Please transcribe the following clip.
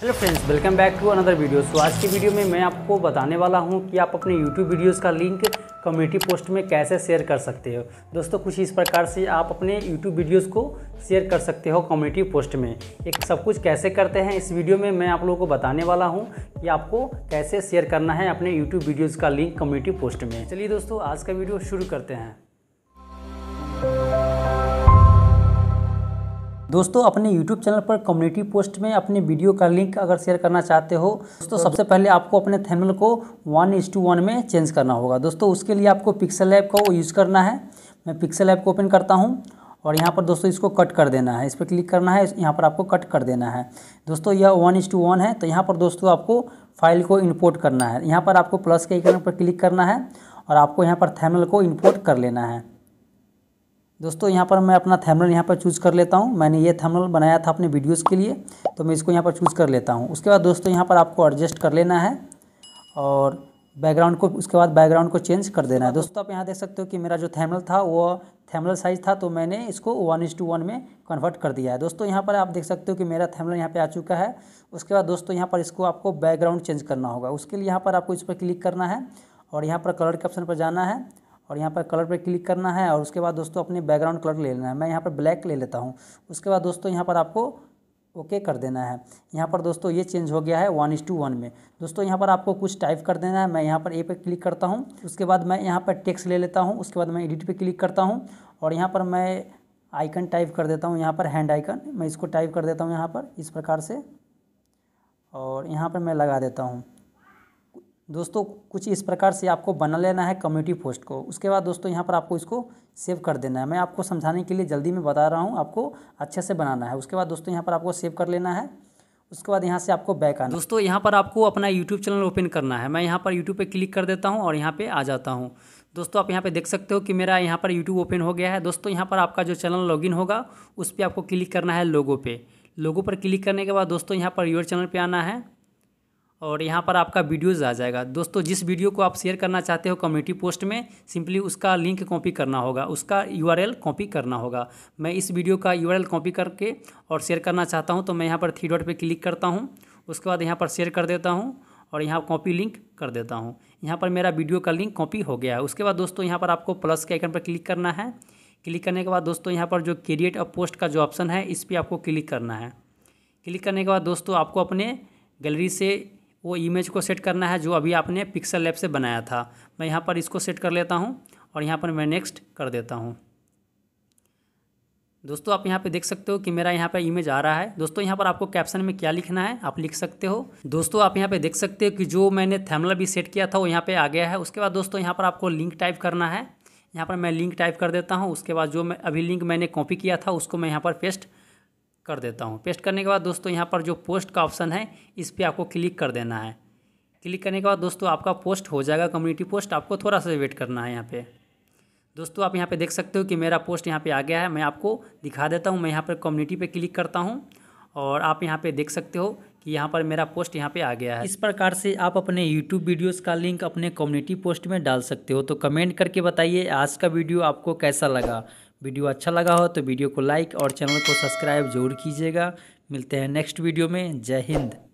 hello friends welcome back to another video so आज की video में मैं आपको बताने वाला हूं कि आप अपने यूट्यूब वीडियोस का लिंक कम्युनिटी पोस्ट में कैसे शेयर कर सकते हो दोस्तों कुछ इस प्रकार से आप अपने यूट्यूब वीडियोस को शेयर कर सकते हो कम्युनिटी पोस्ट में एक सब कुछ कैसे करते हैं इस वीडियो में मैं आप लोगों को बताने वाला हूँ कि आपको कैसे शेयर करना है अपने यूट्यूब वीडियोज़ का लिंक कम्युनिटी पोस्ट में चलिए दोस्तों आज का वीडियो शुरू करते हैं दोस्तों अपने YouTube चैनल पर कम्युनिटी पोस्ट में अपने वीडियो का लिंक अगर शेयर करना चाहते हो दोस्तों तो सबसे पहले आपको अपने थैनल को वन इज टू वन में चेंज करना होगा दोस्तों उसके लिए आपको पिक्सल ऐप का यूज़ करना है मैं पिक्सल ऐप को ओपन करता हूँ और यहाँ पर दोस्तों इसको कट कर देना है इस पर क्लिक करना है यहाँ पर आपको कट कर देना है दोस्तों यह वन इज टू वन है तो यहाँ पर दोस्तों आपको फाइल को इंपोर्ट करना है यहाँ पर आपको प्लस के आइकन पर क्लिक करना है और आपको यहाँ पर थैनल को इंपोर्ट कर लेना है दोस्तों यहाँ पर मैं अपना थैमरल यहाँ पर चूज़ कर लेता हूँ मैंने ये थैमनल बनाया था अपने वीडियोस के लिए तो मैं इसको यहाँ पर चूज़ कर लेता हूँ उसके बाद दोस्तों यहाँ पर आपको एडजस्ट कर लेना है और बैकग्राउंड को उसके बाद बैकग्राउंड को चेंज कर देना है दोस्तों आप यहाँ देख सकते हो कि मेरा जो थैमल था वो थैमरल साइज़ था तो मैंने इसको वन इज टू वन में कन्वर्ट कर दिया है दोस्तों यहाँ पर आप देख सकते हो कि मेरा थैमल यहाँ पे आ चुका है उसके बाद दोस्तों यहाँ पर इसको आपको बैकग्राउंड चेंज करना होगा उसके लिए यहाँ पर आपको इस पर क्लिक करना है और यहाँ पर कलर के ऑप्शन पर जाना है और यहाँ पर कलर पर क्लिक करना है और उसके बाद दोस्तों अपने बैकग्राउंड कलर ले लेना है मैं यहाँ पर ब्लैक ले लेता हूँ उसके बाद दोस्तों यहाँ पर आपको ओके okay कर देना है यहाँ पर दोस्तों ये चेंज हो गया है वन इज टू वन में दोस्तों यहाँ पर आपको कुछ टाइप कर देना है मैं यहाँ पर ए पे क्लिक करता हूँ उसके बाद मैं यहाँ पर टेक्स्ट ले लेता हूँ उसके बाद मैं एडिट पे क्लिक करता हूँ और यहाँ पर मैं आइकन टाइप कर देता हूँ यहाँ पर हैंड आइकन मैं इसको टाइप कर देता हूँ यहाँ पर इस प्रकार से और यहाँ पर मैं लगा देता हूँ दोस्तों कुछ इस प्रकार से आपको बना लेना है कम्युनिटी पोस्ट को उसके बाद दोस्तों यहाँ पर आपको इसको सेव कर देना है मैं आपको समझाने के लिए जल्दी में बता रहा हूँ आपको अच्छे से बनाना है उसके बाद दोस्तों यहाँ पर आपको सेव कर लेना है उसके बाद यहाँ से आपको बैक आना दोस्तों यहाँ पर आपको अपना यूट्यूब चैनल ओपन करना है मैं यहाँ पर यूट्यूब पर क्लिक कर देता हूँ और यहाँ पर आ जाता हूँ दोस्तों आप यहाँ पे देख सकते हो कि मेरा यहाँ पर यूट्यूब ओपन हो गया है दोस्तों यहाँ पर आपका जो चैनल लॉगिन होगा उस पर आपको क्लिक करना है लोगो पे लोगो पर क्लिक करने के बाद दोस्तों यहाँ पर योर चैनल पर आना है और यहाँ पर आपका वीडियोज़ आ जाएगा दोस्तों जिस वीडियो को आप शेयर करना चाहते हो कम्युनिटी पोस्ट में सिंपली उसका लिंक कॉपी करना होगा उसका यूआरएल कॉपी करना होगा मैं इस वीडियो का यूआरएल कॉपी करके और शेयर करना चाहता हूँ तो मैं यहाँ पर थ्री डॉट पर क्लिक करता हूँ उसके बाद यहाँ पर शेयर कर देता हूँ और यहाँ कॉपी लिंक कर देता हूँ यहाँ पर मेरा वीडियो का लिंक कॉपी हो गया है उसके बाद दोस्तों यहाँ पर आपको प्लस के आइकन पर क्लिक करना है क्लिक करने के बाद दोस्तों यहाँ पर जो क्रिएट अ पोस्ट का जो ऑप्शन है इस पर आपको क्लिक करना है क्लिक करने के बाद दोस्तों आपको अपने गैलरी से वो इमेज को सेट करना है जो अभी आपने पिक्सल लैब से बनाया था मैं यहाँ पर इसको सेट कर लेता हूँ और यहाँ पर मैं नेक्स्ट कर देता हूँ दोस्तों आप यहाँ पे देख सकते हो कि मेरा यहाँ पे इमेज आ रहा है दोस्तों यहाँ पर आपको कैप्शन में क्या लिखना है आप लिख सकते हो दोस्तों आप यहाँ पे देख सकते हो कि जो मैंने थैमला भी सेट किया था वो यहाँ पे आ गया है उसके बाद दोस्तों यहाँ पर आपको लिंक टाइप करना है यहाँ पर मैं लिंक टाइप कर देता हूँ उसके बाद जो मैं अभी लिंक मैंने कॉपी किया था उसको मैं यहाँ पर पेस्ट कर देता हूँ पेस्ट करने के बाद दोस्तों यहाँ पर जो पोस्ट का ऑप्शन है इस पर आपको क्लिक कर देना है क्लिक करने के बाद दोस्तों आपका पोस्ट हो जाएगा कम्युनिटी पोस्ट आपको थोड़ा सा वेट करना है यहाँ पे दोस्तों आप यहाँ पे देख सकते हो कि मेरा पोस्ट यहाँ पे आ गया है मैं आपको दिखा देता हूँ मैं यहाँ पर कम्युनिटी पे क्लिक करता हूँ और आप यहाँ पे देख सकते हो कि यहाँ पर मेरा पोस्ट यहाँ पे आ गया है इस प्रकार से आप अपने यूट्यूब वीडियोस का लिंक अपने कम्युनिटी पोस्ट में डाल सकते हो तो कमेंट करके बताइए आज का वीडियो आपको कैसा लगा वीडियो अच्छा लगा हो तो वीडियो को लाइक और चैनल को सब्सक्राइब जरूर कीजिएगा मिलते हैं नेक्स्ट वीडियो में जय हिंद